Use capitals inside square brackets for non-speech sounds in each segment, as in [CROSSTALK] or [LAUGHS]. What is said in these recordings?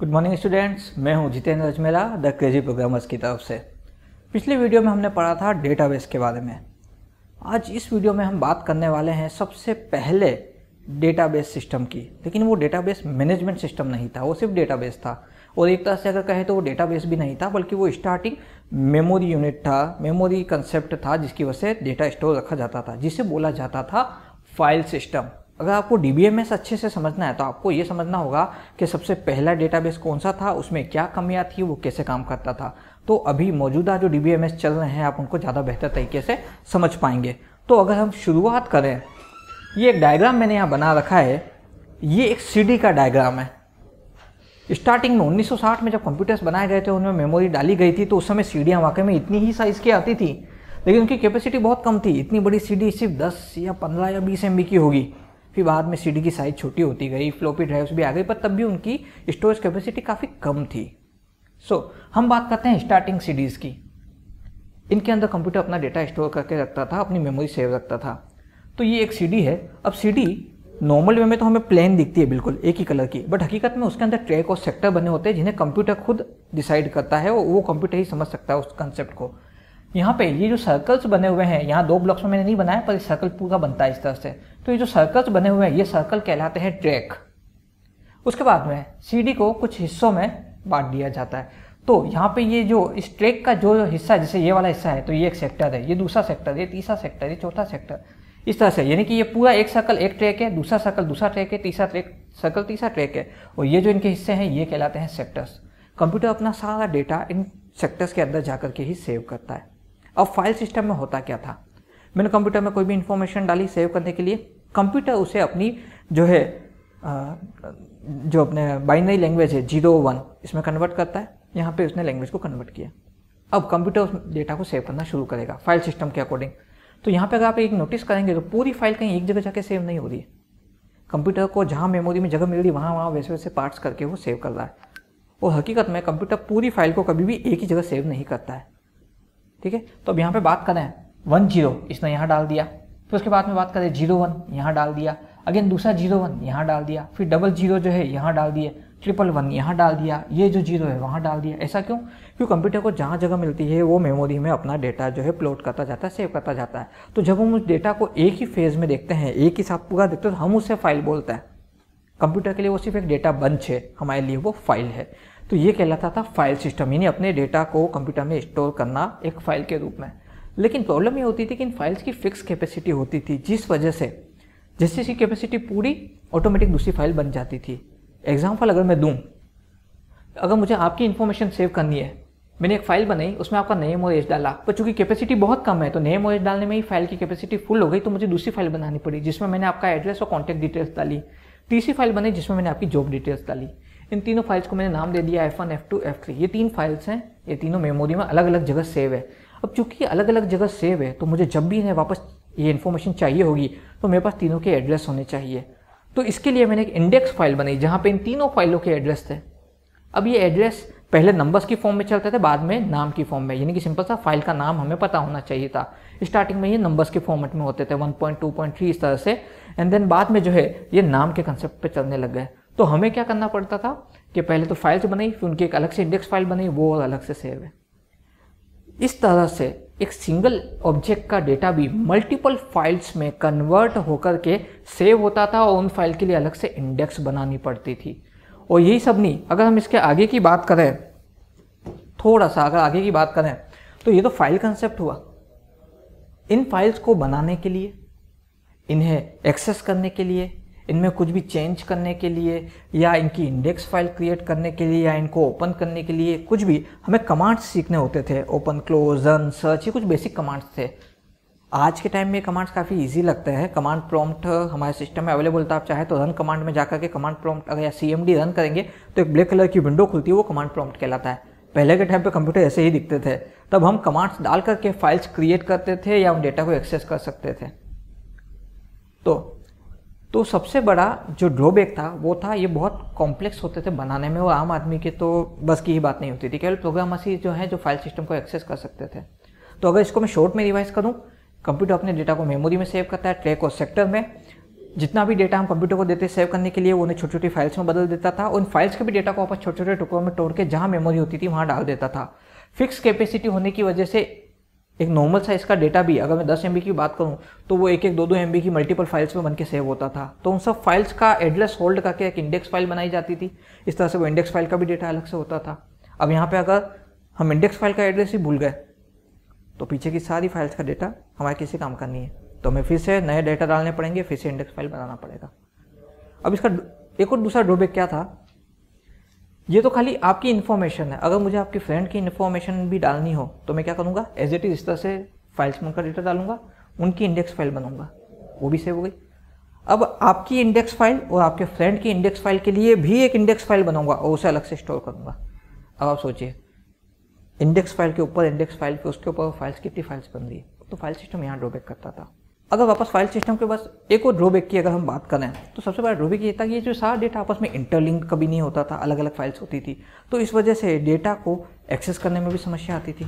good morning students मैं हूं Jitendra Ajmera the crazy programmers की तरफ से पिछले वीडियो में हमने पढ़ा था डेटाबेस के बारे में आज इस वीडियो में हम बात करने वाले हैं सबसे पहले डेटाबेस सिस्टम की लेकिन वो डेटाबेस मैनेजमेंट सिस्टम नहीं था वो सिर्फ डेटाबेस था और एक तरह से अगर कहें तो वो डेटाबेस भी नहीं था बल्कि वो स्टार्टिंग मेमोरी यूनिट था मेमोरी कंसेप्ट था जिसकी वजह से डेटा स्टोर रखा जाता था जिसे बोला जाता था फाइल सिस्टम अगर आपको डी अच्छे से समझना है तो आपको ये समझना होगा कि सबसे पहला डेटाबेस कौन सा था उसमें क्या कमियाँ थी वो कैसे काम करता था तो अभी मौजूदा जो डी चल रहे हैं आप उनको ज़्यादा बेहतर तरीके से समझ पाएंगे तो अगर हम शुरुआत करें ये एक डायग्राम मैंने यहाँ बना रखा है ये एक सीडी का डायग्राम है स्टार्टिंग में 1960 में जब कंप्यूटर्स बनाए गए थे उनमें मेमोरी डाली गई थी तो उस समय सीडियाँ वाकई में इतनी ही साइज़ की आती थी लेकिन उनकी कैपेसिटी बहुत कम थी इतनी बड़ी सीडी सिर्फ 10 या 15 या 20 एम की होगी फिर बाद में सी की साइज़ छोटी होती गई फ्लोपी ड्राइव्स भी आ गई पर तब भी उनकी स्टोरेज कैपेसिटी काफ़ी कम थी सो so, हम बात करते हैं स्टार्टिंग सीडीज़ की इनके अंदर कंप्यूटर अपना डेटा स्टोर करके रखता था अपनी मेमोरी सेव रखता था तो ये एक सीडी है अब सीडी नॉर्मल वे में तो हमें प्लेन दिखती है बिल्कुल एक ही कलर की बट हकीकत में उसके अंदर ट्रैक और सेक्टर बने होते हैं जिन्हें कंप्यूटर खुद डिसाइड करता है और वो कंप्यूटर ही समझ सकता है उस कंसेप्ट को यहाँ पे ये जो सर्कल्स बने हुए हैं यहाँ दो ब्लॉक्स में मैंने नहीं बनाया पर सर्कल पूरा बनता है इस तरह से तो ये जो सर्कल्स बने हुए हैं ये सर्कल कहलाते हैं ट्रैक उसके बाद में सी को कुछ हिस्सों में बांट दिया जाता है तो यहाँ पे ये जो इस ट्रैक का जो हिस्सा जैसे ये वाला हिस्सा है तो ये एक सेक्टर है ये दूसरा सेक्टर ये तीसरा सेक्टर ये चौथा सेक्टर इस तरह से यानी कि ये पूरा एक सर्कल एक ट्रैक है दूसरा सर्कल दूसरा ट्रैक है तीसरा ट्रैक सर्कल तीसरा ट्रैक है और ये जो इनके हिस्से हैं ये कहलाते हैं सेक्टर्स कंप्यूटर अपना सारा डेटा इन सेक्टर्स के अंदर जाकर के ही सेव करता है अब फाइल सिस्टम में होता क्या था मैंने कंप्यूटर में कोई भी इन्फॉर्मेशन डाली सेव करने के लिए कंप्यूटर उसे अपनी जो है जो अपने बाइनरी लैंग्वेज है जीरो वन इसमें कन्वर्ट करता है यहाँ पे उसने लैंग्वेज को कन्वर्ट किया अब कंप्यूटर उस डेटा को सेव करना शुरू करेगा फाइल सिस्टम के अकॉर्डिंग तो यहाँ पे अगर आप एक नोटिस करेंगे तो पूरी फाइल कहीं एक जगह जाके सेव नहीं हो रही है कंप्यूटर को जहाँ मेमोरी में जगह मिल रही वहाँ वहाँ वैसे वैसे पार्ट्स करके वो सेव कर रहा है और हकीकत में कंप्यूटर पूरी फाइल को कभी भी एक ही जगह सेव नहीं करता है ठीक है तो अब यहाँ पे बात करें वन जीरो इसने यहाँ डाल दिया फिर तो उसके बाद में बात करें जीरो वन यहाँ डाल दिया अगेन दूसरा जीरो वन यहाँ डाल दिया फिर डबल जीरो जो है यहाँ डाल दिए ट्रिपल वन यहाँ डाल दिया ये जो जीरो है वहाँ डाल दिया ऐसा क्यों क्योंकि कंप्यूटर को जहाँ जगह मिलती है वो मेमोरी में अपना डेटा जो है प्लॉट करता जाता है सेव करता जाता है तो जब हम उस डेटा को एक ही फेज़ में देखते हैं एक ही साथ पूरा देखते हैं तो हम उससे फाइल बोलते हैं कंप्यूटर के लिए वो सिर्फ एक डेटा बंच है हमारे लिए वो फाइल है तो ये कहलाता था फाइल सिस्टम यानी अपने डेटा को कंप्यूटर में स्टोर करना एक फाइल के रूप में लेकिन प्रॉब्लम ये होती थी कि इन फाइल्स की फिक्स कैपेसिटी होती थी जिस वजह से जैसे इसकी कैपेसिटी पूरी ऑटोमेटिक दूसरी फाइल बन जाती थी एग्जाम्पल अगर मैं दूँ अगर मुझे आपकी इन्फॉर्मेशन सेव करनी है मैंने एक फाइल बनाई उसमें आपका नेम और एज डाला पर चूंकि कैपेसिटी बहुत कम है तो नेम और एज डालने में ही फाइल की कैपेसिटी फुल हो गई तो मुझे दूसरी फाइल बनानी पड़ी जिसमें मैंने आपका एड्रेस और कॉन्टैक्ट डिटेल्स डाली तीसरी फाइल बनाई जिसमें मैंने आपकी जॉब डिटेल्स डाली इन तीनों फाइल्स को मैंने नाम दे दिया F1, F2, F3 ये तीन फाइल्स हैं ये तीनों मेमोरी में अलग अलग जगह सेव है अब चूंकि अलग अलग जगह सेव है तो मुझे जब भी इन्हें वापस ये इन्फॉर्मेशन चाहिए होगी तो मेरे पास तीनों के एड्रेस होने चाहिए तो इसके लिए मैंने एक इंडेक्स फाइल बनाई जहाँ पर इन तीनों फाइलों के एड्रेस थे अब ये एड्रेस पहले नंबर्स की फॉर्म में चलते थे बाद में नाम की फॉर्म में यानी कि सिंपल सा फाइल का नाम हमें पता होना चाहिए था स्टार्टिंग में ये नंबर्स के फॉर्मेट में होते थे 1.2.3 इस तरह से एंड देन बाद में जो है ये नाम के कंसेप्ट पे चलने लग गए तो हमें क्या करना पड़ता था कि पहले तो फाइल्स बनाई फिर उनकी एक अलग से इंडेक्स फाइल बनाई वो और अलग से सेव है इस तरह से एक सिंगल ऑब्जेक्ट का डेटा भी मल्टीपल फाइल्स में कन्वर्ट होकर के सेव होता था और उन फाइल के लिए अलग से इंडेक्स बनानी पड़ती थी और यही सब नहीं अगर हम इसके आगे की बात करें थोड़ा सा अगर आगे की बात करें तो ये तो फाइल कंसेप्ट हुआ इन फाइल्स को बनाने के लिए इन्हें एक्सेस करने के लिए इनमें कुछ भी चेंज करने के लिए या इनकी इंडेक्स फाइल क्रिएट करने के लिए या इनको ओपन करने के लिए कुछ भी हमें कमांड्स सीखने होते थे ओपन क्लोज रन सर्च ये कुछ बेसिक कमांड्स थे आज के टाइम में कमांड्स काफ़ी इजी लगते हैं कमांड प्रॉम्प्ट हमारे सिस्टम में अवेलेबल था आप चाहे तो रन कमांड में जाकर के कमांड प्रॉम्प्ट अगर या सी रन करेंगे तो एक ब्लैक कलर की विंडो खुलती है वो कमांड प्रॉम्प्ट कहलाता है पहले के टाइम पे कंप्यूटर ऐसे ही दिखते थे तब हम कमांड्स डाल करके फाइल्स क्रिएट करते थे या उन डेटा को एक्सेस कर सकते थे तो तो सबसे बड़ा जो ड्रॉबैक था वो था ये बहुत कॉम्प्लेक्स होते थे बनाने में वो आम आदमी के तो बस की ही बात नहीं होती थी केवल प्रोग्राम ऐसी जो है जो फाइल सिस्टम को एक्सेस कर सकते थे तो अगर इसको मैं शॉर्ट में रिवाइज करूँ कंप्यूटर अपने डेटा को मेमोरी में सेव करता है ट्रैक और सेक्टर में जितना भी डेटा हम कंप्यूटर को देते सेव करने के लिए वो उन्हें छोटी छोटी फाइल्स में बदल देता था उन फाइल्स के भी डेटा को वापस छोटे छोटे टुकड़ों में तोड़ के जहाँ मेमोरी होती थी वहाँ डाल देता था फिक्स कैपेसिटी होने की वजह से एक नॉर्मल साइज़ का डेटा भी अगर मैं दस एम की बात करूँ तो वो एक एक दो दो एम की मल्टीपल फाइल्स में बन के सेव होता था तो उन सब फाइल्स का एड्रेस होल्ड करके एक इंडेक्स फाइल बनाई जाती थी इस तरह से वो इंडेक्स फाइल का भी डेटा अलग से होता था अब यहाँ पर अगर हम इंडेक्स फाइल का एड्रेस ही भूल गए तो पीछे की सारी फाइल्स का डेटा हमारे किसी काम का नहीं है तो हमें फिर से नए डेटा डालने पड़ेंगे फिर से इंडेक्स फाइल बनाना पड़ेगा अब इसका एक और दूसरा ड्रॉबैक क्या था ये तो खाली आपकी इन्फॉर्मेशन है अगर मुझे आपके फ्रेंड की इन्फॉर्मेशन भी डालनी हो तो मैं क्या करूँगा एज इट इज़ इस तरह से फाइल्स में उनका डेटा डालूंगा उनकी इंडेक्स फाइल बनाऊंगा वो भी सेव हो गई अब आपकी इंडेक्स फाइल और आपके फ्रेंड की इंडेक्स फाइल के लिए भी एक इंडेक्स फाइल बनाऊंगा और उसे अलग से स्टोर करूंगा अब आप सोचिए इंडेक्स फाइल के ऊपर इंडेक्स फाइल पे उसके ऊपर फाइल्स कितनी फाइल्स बन रही है तो फाइल सिस्टम यहाँ ड्रॉबैक करता था अगर वापस फाइल सिस्टम के बस एक और ड्रॉबैक की अगर हम बात करें तो सबसे बड़ा ड्रॉबैक ये था कि ये जो सारा डेटा आपस में इंटरलिंक कभी नहीं होता था अलग अलग फाइल्स होती थी तो इस वजह से डेटा को एक्सेस करने में भी समस्या आती थी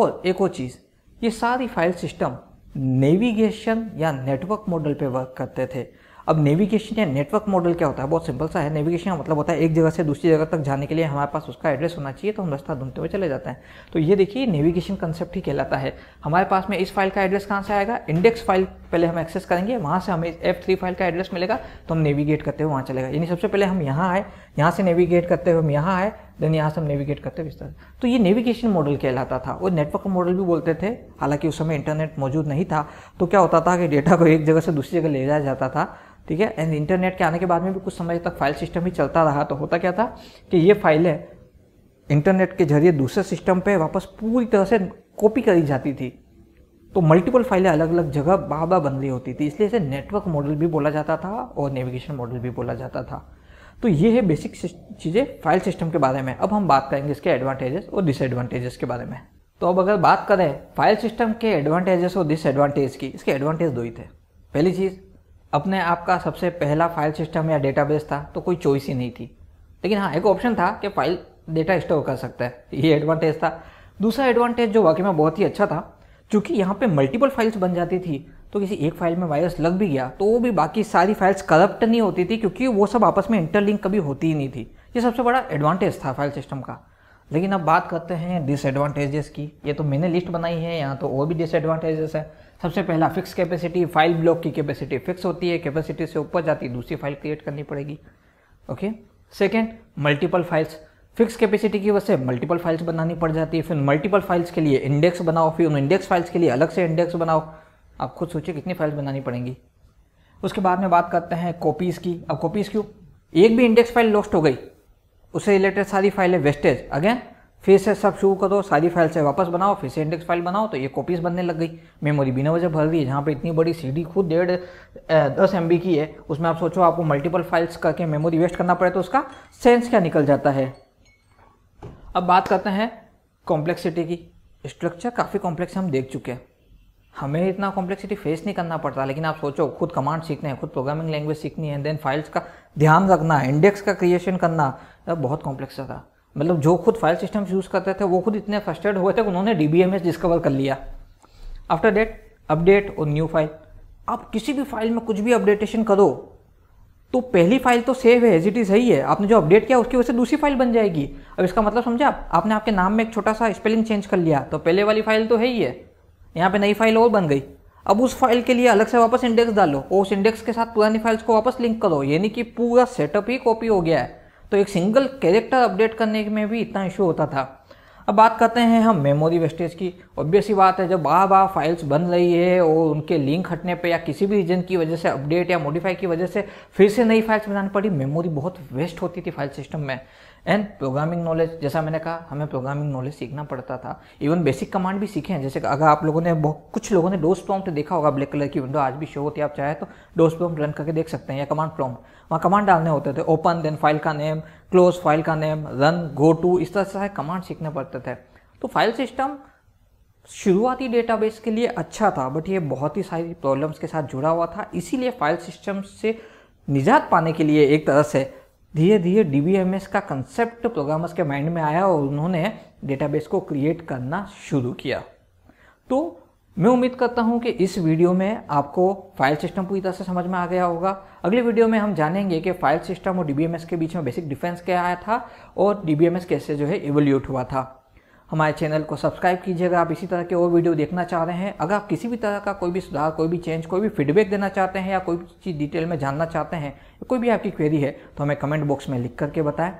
और एक और चीज़ ये सारी फाइल सिस्टम नेविगेशन या नेटवर्क मॉडल पे वर्क करते थे अब नेविगेशन या नेटवर्क मॉडल क्या होता है बहुत सिंपल सा है नेविगेशन का मतलब होता है एक जगह से दूसरी जगह तक जाने के लिए हमारे पास उसका एड्रेस होना चाहिए तो हम रास्ता ढूंढते हुए चले जाते हैं तो ये देखिए नेविगेशन कंसेप्ट ही कहलाता है हमारे पास में इस फाइल का एड्रेस कहाँ से आएगा इंडेक्स फाइल पहले हम एक्सेस करेंगे वहाँ से हमें एफ थ्री फाइल का एड्रेस मिलेगा तो हम नेविगेट करते हुए वहाँ चलेगा यानी सबसे पहले हम यहाँ आए यहाँ से नेविगेट करते हुए हम यहाँ आए देन यहाँ से हम नेविगेट करते हुए इस तरह तो ये नेविगेशन मॉडल कहलाता था और नेटवर्क मॉडल भी बोलते थे हालांकि उस समय इंटरनेट मौजूद नहीं था तो क्या होता था कि डेटा को एक जगह से दूसरी जगह ले जाया जाता था ठीक है एंड इंटरनेट के आने के बाद में भी कुछ समय तक फाइल सिस्टम ही चलता रहा तो होता क्या था कि ये फाइलें इंटरनेट के जरिए दूसरे सिस्टम पे वापस पूरी तरह से कॉपी करी जाती थी तो मल्टीपल फाइलें अलग अलग जगह बार बार बन रही होती थी इसलिए इसे नेटवर्क मॉडल भी बोला जाता था और नेविगेशन मॉडल भी बोला जाता था तो ये है बेसिक चीज़ें फाइल सिस्टम के बारे में अब हम बात करेंगे इसके एडवांटेजेस और डिसएडवांटेजेस के बारे में तो अब अगर बात करें फाइल सिस्टम के एडवांटेजेस और डिसएडवांटेज की इसके एडवांटेज दो ही थे पहली चीज़ अपने आप का सबसे पहला फाइल सिस्टम या डेटाबेस था तो कोई चॉइस ही नहीं थी लेकिन हाँ एक ऑप्शन था कि फाइल डेटा स्टोर कर सकता है [LAUGHS] ये एडवांटेज था दूसरा एडवांटेज जो वाकई में बहुत ही अच्छा था चूँकि यहाँ पे मल्टीपल फाइल्स बन जाती थी तो किसी एक फाइल में वायरस लग भी गया तो वो भी बाकी सारी फाइल्स करप्ट नहीं होती थी क्योंकि वो सब आपस में इंटरलिंक कभी होती ही नहीं थी ये सबसे बड़ा एडवांटेज था फाइल सिस्टम का लेकिन अब बात करते हैं डिसएडवांटेजेस की ये तो मैंने लिस्ट बनाई है यहाँ तो और भी डिसएडवांटेजेस है सबसे पहला फिक्स कैपेसिटी फाइल ब्लॉक की कैपेसिटी फिक्स होती है कैपेसिटी से ऊपर जाती है दूसरी फाइल क्रिएट करनी पड़ेगी okay second multiple files fix capacity की वजह से मल्टीपल फाइल्स बनानी पड़ जाती है फिर मल्टीपल फाइल्स के लिए इंडेक्स बनाओ फिर उन इंडेक्स फाइल्स के लिए अलग से इंडेक्स बनाओ आप खुद सोचिए कितनी फाइल्स बनानी पड़ेंगी उसके बाद में बात करते हैं कॉपीज़ की अब कॉपीज़ क्यों एक भी इंडेक्स फाइल लॉस्ट हो गई उससे रिलेटेड सारी फाइलें वेस्टेज अगेन फिर से सब शुरू करो सारी फाइल से वापस बनाओ फिर से इंडेक्स फाइल बनाओ तो ये कॉपीज़ बनने लग गई मेमोरी बिना वजह भर दी है जहाँ पे इतनी बड़ी सीडी खुद डेढ़ दस एम की है उसमें आप सोचो आपको मल्टीपल फाइल्स करके मेमोरी वेस्ट करना पड़े तो उसका सेंस क्या निकल जाता है अब बात करते हैं कॉम्प्लेक्सिटी की स्ट्रक्चर काफ़ी कॉम्प्लेक्स हम देख चुके हैं हमें इतना कॉम्प्लेक्सिटी फेस नहीं करना पड़ता लेकिन आप सोचो खुद कमांड सीखने हैं खुद प्रोग्रामिंग लैंग्वेज सीखनी है देन फाइल्स का ध्यान रखना इंडेक्स का क्रिएशन करना तो बहुत कॉम्प्लेक्स था मतलब जो खुद फाइल सिस्टम यूज़ करते थे वो खुद इतने फ्रस्ट्रेट हुए थे कि उन्होंने डी डिस्कवर कर लिया आफ्टर डेट अपडेट और न्यू फाइल आप किसी भी फाइल में कुछ भी अपडेटेशन करो तो पहली फाइल तो सेव है एज इट इज़ सही है आपने जो अपडेट किया उसकी वजह से दूसरी फाइल बन जाएगी अब इसका मतलब समझा आपने आपके नाम में एक छोटा सा स्पेलिंग चेंज कर लिया तो पहले वाली फाइल तो है ही है यहाँ पे नई फाइल और बन गई अब उस फाइल के लिए अलग से वापस इंडेक्स डालो और उस इंडेक्स के साथ पुरानी फाइल्स को वापस लिंक करो यानी कि पूरा सेटअप ही कॉपी हो गया है तो एक सिंगल कैरेक्टर अपडेट करने में भी इतना इशू होता था अब बात करते हैं हम मेमोरी वेस्टेज की ऑब्वियस ही बात है जब बार बार फाइल्स बन रही है और उनके लिंक हटने पे या किसी भी रीजन की वजह से अपडेट या मॉडिफाई की वजह से फिर से नई फाइल्स बनानी पड़ी मेमोरी बहुत वेस्ट होती थी फाइल सिस्टम में एंड प्रोग्रामिंग नॉलेज जैसा मैंने कहा हमें प्रोग्रामिंग नॉलेज सीखना पड़ता था इवन बेसिक कमांड भी सीखे हैं जैसे अगर आप लोगों ने कुछ लोगों ने डोज प्रॉम्प्ट देखा होगा ब्लैक कलर की विंडो आज भी शो होती है आप चाहे तो डोज प्रॉम्प्ट रन करके देख सकते हैं या कमांड प्रॉम्प्ट वहाँ कमांड डालने होते थे ओपन देन फाइल का नेम क्लोज फाइल का नेम रन गो टू इस तरह से कमांड सीखने पड़ते थे तो फाइल सिस्टम शुरुआती डेटाबेस के लिए अच्छा था बट ये बहुत ही सारी प्रॉब्लम्स के साथ जुड़ा हुआ था इसीलिए फाइल सिस्टम से निजात पाने के लिए एक तरह से धीरे धीरे डी का कंसेप्ट प्रोग्रामर्स के माइंड में आया और उन्होंने डेटाबेस को क्रिएट करना शुरू किया तो मैं उम्मीद करता हूं कि इस वीडियो में आपको फाइल सिस्टम पूरी तरह से समझ में आ गया होगा अगले वीडियो में हम जानेंगे कि फाइल सिस्टम और डी के बीच में बेसिक डिफरेंस क्या आया था और डी कैसे जो है एवोल्यूट हुआ था हमारे चैनल को सब्सक्राइब कीजिएगा आप इसी तरह के और वीडियो देखना चाह रहे हैं अगर आप किसी भी तरह का कोई भी सुधार कोई भी चेंज कोई भी फीडबैक देना चाहते हैं या कोई भी चीज़ डिटेल में जानना चाहते हैं कोई भी आपकी क्वेरी है तो हमें कमेंट बॉक्स में लिख करके बताएं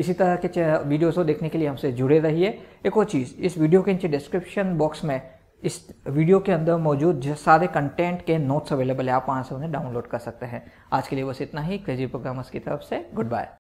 इसी तरह के वीडियोस को देखने के लिए हमसे जुड़े रहिए एक और चीज़ इस वीडियो के नीचे डिस्क्रिप्शन बॉक्स में इस वीडियो के अंदर मौजूद सारे कंटेंट के नोट्स अवेलेबल है आप वहाँ से उन्हें डाउनलोड कर सकते हैं आज के लिए बस इतना ही क्रेजी प्रोग्रामर्स की तरफ से गुड बाय